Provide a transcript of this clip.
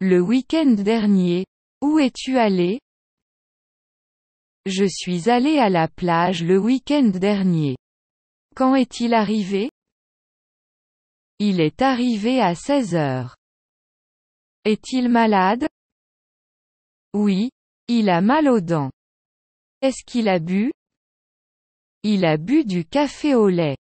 Le week-end dernier, où es-tu allé Je suis allé à la plage le week-end dernier. Quand est-il arrivé Il est arrivé à 16 heures. Est-il malade Oui, il a mal aux dents. Est-ce qu'il a bu Il a bu du café au lait.